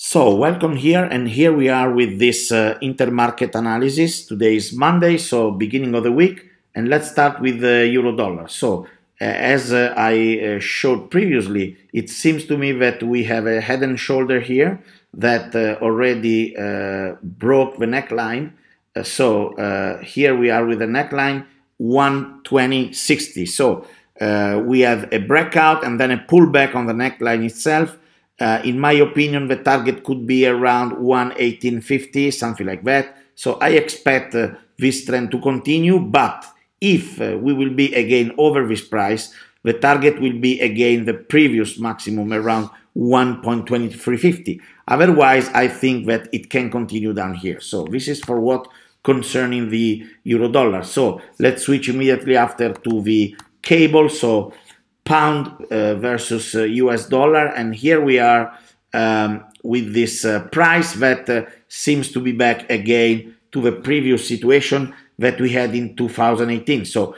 So welcome here and here we are with this uh, intermarket analysis. Today is Monday, so beginning of the week and let's start with the euro dollar. So uh, as uh, I uh, showed previously, it seems to me that we have a head and shoulder here that uh, already uh, broke the neckline. so here we are with the neckline 120.60. So we have a breakout and then a pullback on the neckline itself uh, in my opinion, the target could be around 118.50, something like that. So I expect uh, this trend to continue, but if uh, we will be again over this price, the target will be again the previous maximum around 1.2350. Otherwise, I think that it can continue down here. So this is for what concerning the euro dollar. So let's switch immediately after to the cable. So pound uh, versus US uh, dollar. And here we are um, with this uh, price that seems to be back again to the previous situation that we had in 2018. So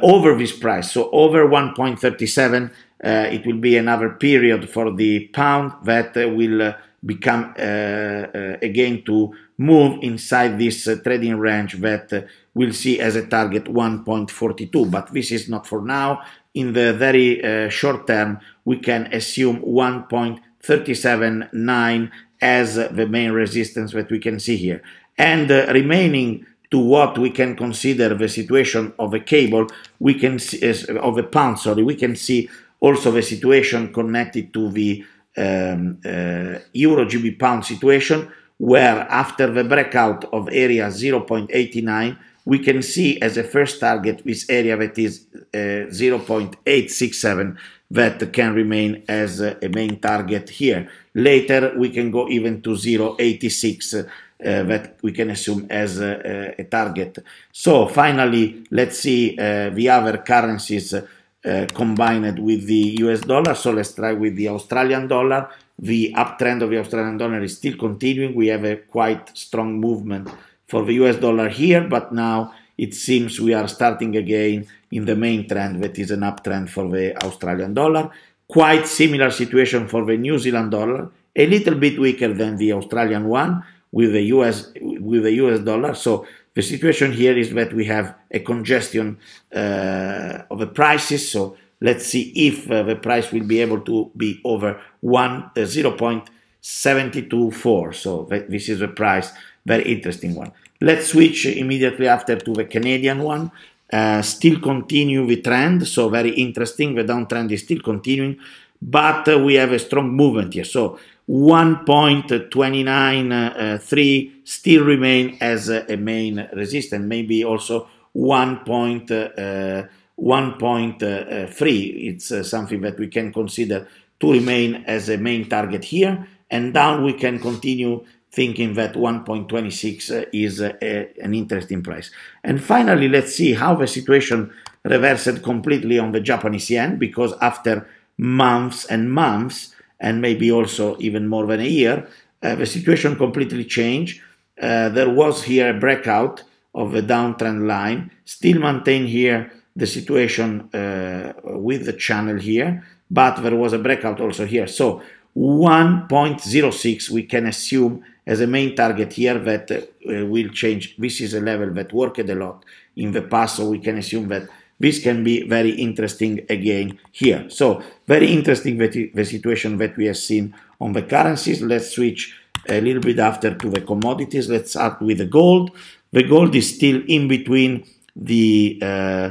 over this price, so over 1.37, it will be another period for the pound that will become again to move inside this uh, trading range that uh, we'll see as a target 1.42 but this is not for now in the very uh, short term we can assume 1.379 as the main resistance that we can see here and uh, remaining to what we can consider the situation of a cable we can see of a pound sorry we can see also the situation connected to the um, uh, euro gb pound situation where after the breakout of area 0.89, we can see as a first target this area that is uh, 0.867 that can remain as a main target here. Later, we can go even to 0.86 uh, that we can assume as a, a, target. So finally, let's see uh, the other currencies uh, combined with the US dollar. So let's try with the Australian dollar the uptrend of the Australian dollar is still continuing. We have a quite strong movement for the US dollar here, but now it seems we are starting again in the main trend that is an uptrend for the Australian dollar. Quite similar situation for the New Zealand dollar, a little bit weaker than the Australian one with the US with the US dollar. So the situation here is that we have a congestion uh, of the prices. So Let's see if uh, the price will be able to be over one uh, 0.724. So this is the price, very interesting one. Let's switch immediately after to the Canadian one. Uh, still continue the trend, so very interesting. The downtrend is still continuing, but uh, we have a strong movement here. So 1.293 uh, still remain as a main resistance, maybe also 1. Uh, uh, uh, uh, 1.3. It's uh, something that we can consider to remain as a main target here. And down we can continue thinking that 1.26 is a, an interesting price. And finally, let's see how the situation reversed completely on the Japanese yen, because after months and months, and maybe also even more than a year, uh, the situation completely changed. Uh, there was here a breakout of the downtrend line, still maintained here the situation uh, with the channel here, but there was a breakout also here. So 1.06 we can assume as a main target here that uh, will change. This is a level that worked a lot in the past, so we can assume that this can be very interesting again here. So very interesting that the situation that we have seen on the currencies. Let's switch a little bit after to the commodities. Let's start with the gold. The gold is still in between the uh,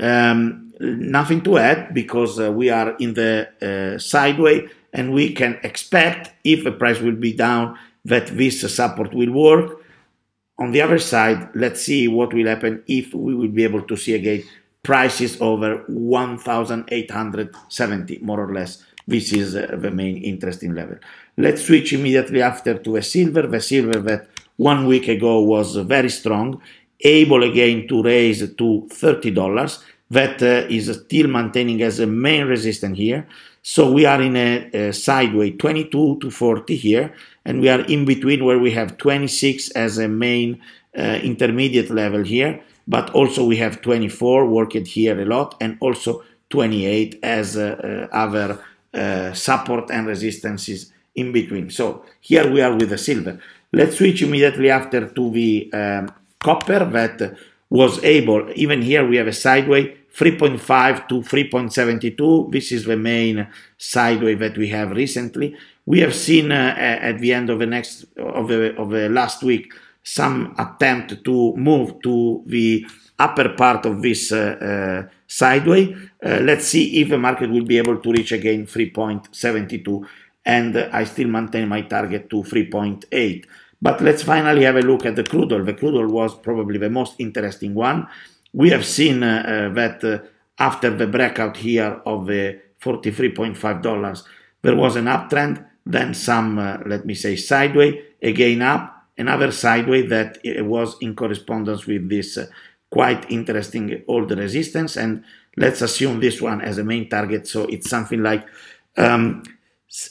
Um, nothing to add because uh, we are in the uh, sideway and we can expect if the price will be down that this support will work. On the other side, let's see what will happen if we will be able to see again prices over 1870 more or less this is uh, the main interesting level let's switch immediately after to a silver the silver that one week ago was very strong able again to raise to $30 that uh, is still maintaining as a main resistance here. So we are in a, a sideways 22 to 40 here, and we are in between where we have 26 as a main uh, intermediate level here, but also we have 24 worked here a lot, and also 28 as uh, uh other uh, support and resistances in between. So here we are with the silver. Let's switch immediately after to the um, copper that was able, even here we have a sideway 3.5 to 3.72. This is the main sideway that we have recently. We have seen uh, at the end of the next of the, of the last week some attempt to move to the upper part of this uh, uh, sideway. Uh, let's see if the market will be able to reach again 3.72 and I still maintain my target to 3.8. But let's finally have a look at the crude oil. The crude oil was probably the most interesting one. We have seen uh, uh that uh, after the breakout here of the $43.5, there was an uptrend, then some, uh, let me say, sideways, again up, another sideways that uh, was in correspondence with this uh, quite interesting old resistance. And let's assume this one as a main target. So it's something like um,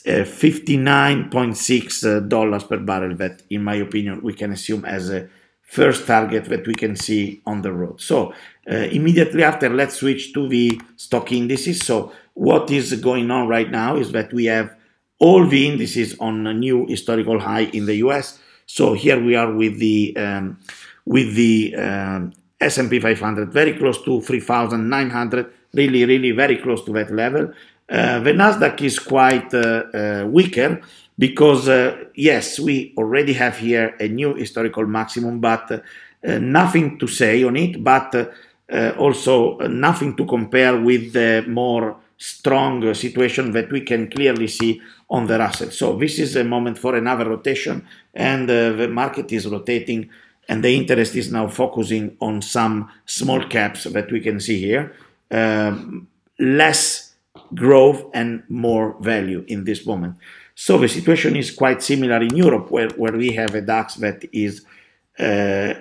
uh, 59.6 uh, dollars per barrel that in my opinion we can assume as a first target that we can see on the road. So uh, immediately after, let's switch to the stock indices. So what is going on right now is that we have all the indices on a new historical high in the US. So here we are with the um, with the um, S&P 500 very close to 3,900, really, really very close to that level. Uh, the Nasdaq is quite uh, uh, weaker because, yes, we already have here a new historical maximum, but nothing to say on it, but also nothing to compare with the more strong situation that we can clearly see on the Russell. So this is a moment for another rotation, and the market is rotating, and the interest is now focusing on some small caps that we can see here. Um, less growth and more value in this moment. So the situation is quite similar in Europe, where, where we have a DAX that is, uh,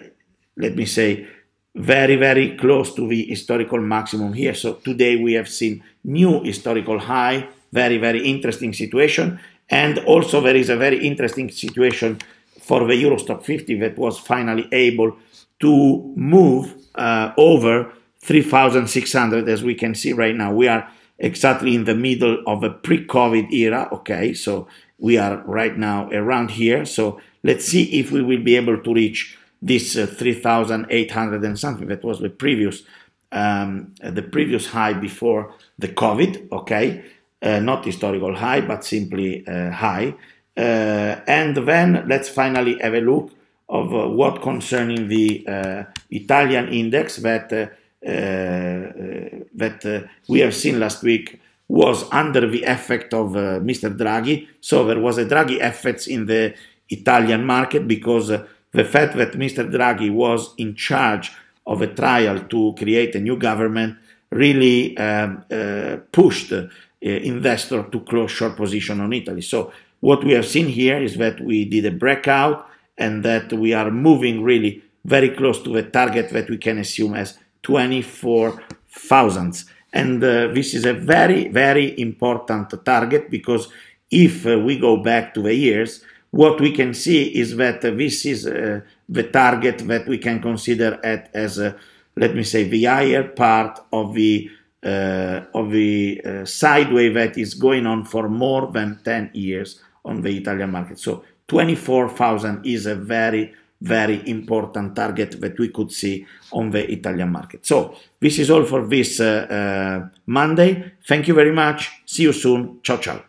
let me say, very, very close to the historical maximum here. So today we have seen new historical high, very, very interesting situation. And also there is a very interesting situation for the Eurostock 50 that was finally able to move uh, over 3,600 as we can see right now. We are exactly in the middle of a pre-COVID era. Okay, so we are right now around here. So let's see if we will be able to reach this uh, 3,800 and something. That was the previous um, uh, the previous high before the COVID. Okay, uh, not historical high, but simply uh, high. Uh, and then let's finally have a look of uh, what concerning the Italian index that uh, uh, that uh, we have seen last week was under the effect of Mr. Draghi. So there was a Draghi effect in the Italian market because the fact that Mr. Draghi was in charge of a trial to create a new government really um, uh, pushed uh, investor to close short position on Italy. So what we have seen here is that we did a breakout and that we are moving really very close to the target that we can assume as 24 And uh, this is a very, very important target because if uh, we go back to the years, what we can see is that uh, this is uh, the target that we can consider at, as, uh, let me say, the higher part of the uh, of the sideway that is going on for more than 10 years on the Italian market. So 24,000 is a very very important target that we could see on the Italian market. So this is all for this uh, uh, Monday. Thank you very much. See you soon. Ciao, ciao.